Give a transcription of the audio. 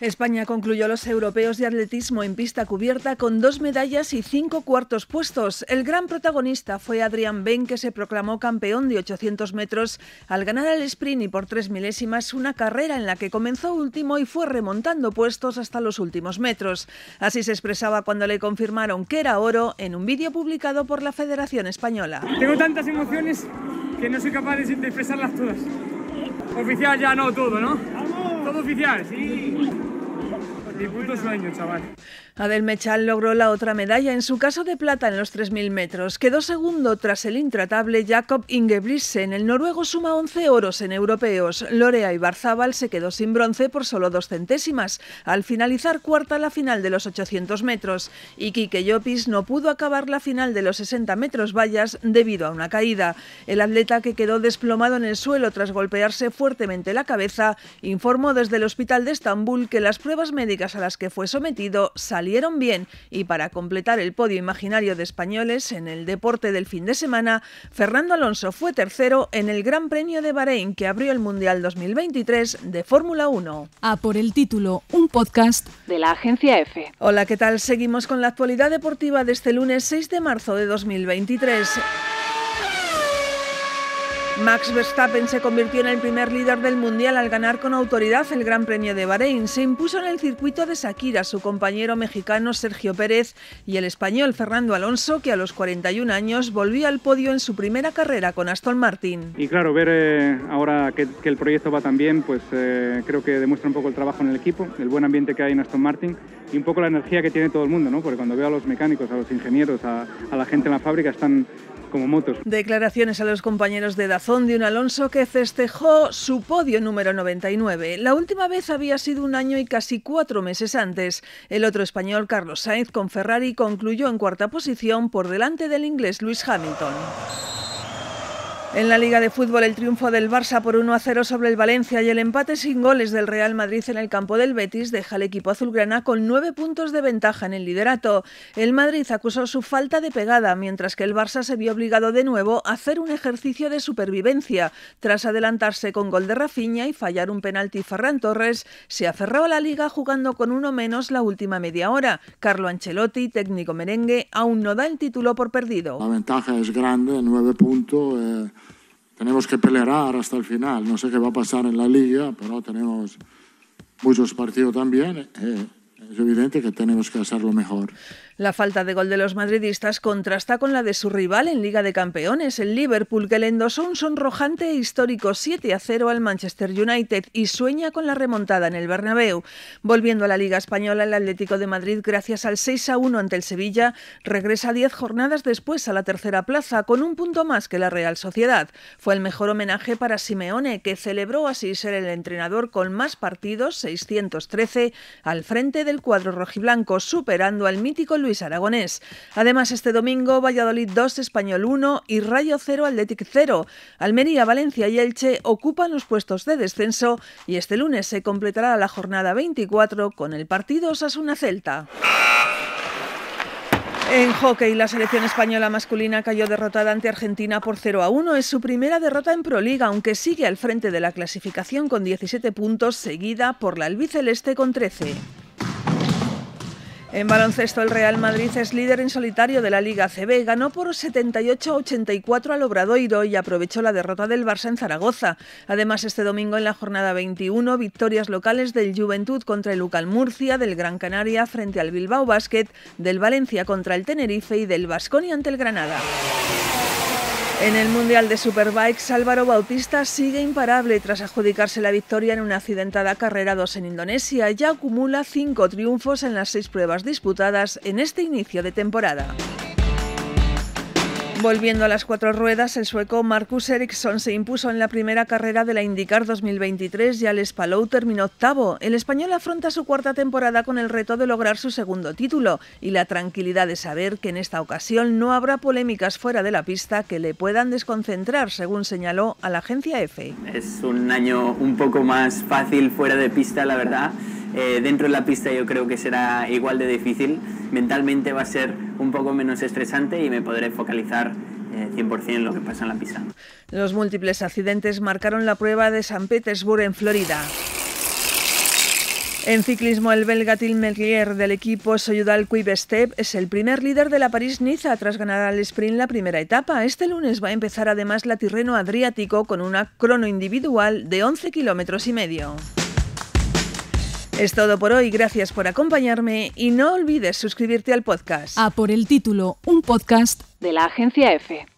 España concluyó los europeos de atletismo en pista cubierta con dos medallas y cinco cuartos puestos. El gran protagonista fue Adrián Ben, que se proclamó campeón de 800 metros al ganar el sprint y por tres milésimas una carrera en la que comenzó último y fue remontando puestos hasta los últimos metros. Así se expresaba cuando le confirmaron que era oro en un vídeo publicado por la Federación Española. Tengo tantas emociones que no soy capaz de expresarlas todas. Oficial ya no todo, ¿no? Todo oficial, sí. Mi Adel Mechal logró la otra medalla, en su caso de plata en los 3.000 metros. Quedó segundo tras el intratable Jacob Ingebrigtsen. El noruego suma 11 oros en europeos. Lorea Ibarzábal se quedó sin bronce por solo dos centésimas, al finalizar cuarta la final de los 800 metros. Y Kike Llopis no pudo acabar la final de los 60 metros vallas debido a una caída. El atleta que quedó desplomado en el suelo tras golpearse fuertemente la cabeza informó desde el hospital de Estambul que las pruebas médicas a las que fue sometido salieron bien y para completar el podio imaginario de españoles en el deporte del fin de semana, Fernando Alonso fue tercero en el Gran Premio de Bahrein que abrió el Mundial 2023 de Fórmula 1. A por el título, un podcast de la agencia F. Hola, ¿qué tal? Seguimos con la actualidad deportiva de este lunes 6 de marzo de 2023. Max Verstappen se convirtió en el primer líder del Mundial al ganar con autoridad el Gran Premio de Bahrein. Se impuso en el circuito de Shakira su compañero mexicano Sergio Pérez y el español Fernando Alonso, que a los 41 años volvió al podio en su primera carrera con Aston Martin. Y claro, ver eh, ahora que, el proyecto va tan bien, pues eh, creo que demuestra un poco el trabajo en el equipo, el buen ambiente que hay en Aston Martin y un poco la energía que tiene todo el mundo, ¿no? Porque cuando veo a los mecánicos, a los ingenieros, a la gente en la fábrica, están como Declaraciones a los compañeros de Dazón de un Alonso que festejó su podio número 99. La última vez había sido un año y casi cuatro meses antes. El otro español, Carlos Sainz, con Ferrari concluyó en cuarta posición por delante del inglés Luis Hamilton. En la Liga de Fútbol, el triunfo del Barça por 1 a 0 sobre el Valencia y el empate sin goles del Real Madrid en el campo del Betis deja al equipo azulgrana con nueve puntos de ventaja en el liderato. El Madrid acusó su falta de pegada, mientras que el Barça se vio obligado de nuevo a hacer un ejercicio de supervivencia. Tras adelantarse con gol de Rafinha y fallar un penalti Ferran Torres, se aferró a la Liga jugando con uno menos la última media hora. Carlo Ancelotti, técnico merengue, aún no da el título por perdido. La ventaja es grande, nueve puntos. Eh, tenemos que pelear hasta el final. No sé qué va a pasar en la liga, pero tenemos muchos partidos también. Eh, es evidente que tenemos que hacerlo mejor. La falta de gol de los madridistas contrasta con la de su rival en Liga de Campeones, el Liverpool, que le endosó un sonrojante e histórico 7 a 0 al Manchester United y sueña con la remontada en el Bernabéu. Volviendo a la Liga Española, el Atlético de Madrid, gracias al 6 a 1 ante el Sevilla, regresa 10 jornadas después a la tercera plaza con un punto más que la Real Sociedad. Fue el mejor homenaje para Simeone, que celebró así ser el entrenador con más partidos, 613, al frente del cuadro rojiblanco, superando al mítico Luis Aragonés. Además, este domingo Valladolid 2, Español 1 y Rayo 0, Athletic 0. Almería, Valencia y Elche ocupan los puestos de descenso y este lunes se completará la jornada 24 con el partido Osasuna-Celta. En hockey, la selección española masculina cayó derrotada ante Argentina por 0 a 1. Es su primera derrota en Proliga, aunque sigue al frente de la clasificación con 17 puntos, seguida por la albiceleste con 13. En baloncesto, el Real Madrid es líder en solitario de la Liga CB. Ganó por 78-84 al Obradoiro y aprovechó la derrota del Barça en Zaragoza. Además, este domingo en la jornada 21, victorias locales del Juventud contra el Ucal Murcia, del Gran Canaria frente al Bilbao Basket, del Valencia contra el Tenerife y del Vasconi ante el Granada. En el Mundial de Superbikes, Álvaro Bautista sigue imparable tras adjudicarse la victoria en una accidentada carrera 2 en Indonesia. Ya acumula cinco triunfos en las seis pruebas disputadas en este inicio de temporada. Volviendo a las cuatro ruedas, el sueco Marcus Eriksson se impuso en la primera carrera de la IndyCar 2023 y al Palou terminó octavo. El español afronta su cuarta temporada con el reto de lograr su segundo título y la tranquilidad de saber que en esta ocasión no habrá polémicas fuera de la pista que le puedan desconcentrar, según señaló a la agencia EFE. Es un año un poco más fácil fuera de pista, la verdad. Eh, dentro de la pista yo creo que será igual de difícil. Mentalmente va a ser un poco menos estresante y me podré focalizar 100% eh, en lo que pasa en la pista. Los múltiples accidentes marcaron la prueba de San Petersburgo en Florida. En ciclismo, el belga Tim del equipo Soyudal Quibestep es el primer líder de la París-Niza tras ganar al sprint la primera etapa. Este lunes va a empezar además la Tirreno Adriático con una crono individual de 11 kilómetros y medio. Es todo por hoy, gracias por acompañarme y no olvides suscribirte al podcast. A por el título, un podcast de la agencia F.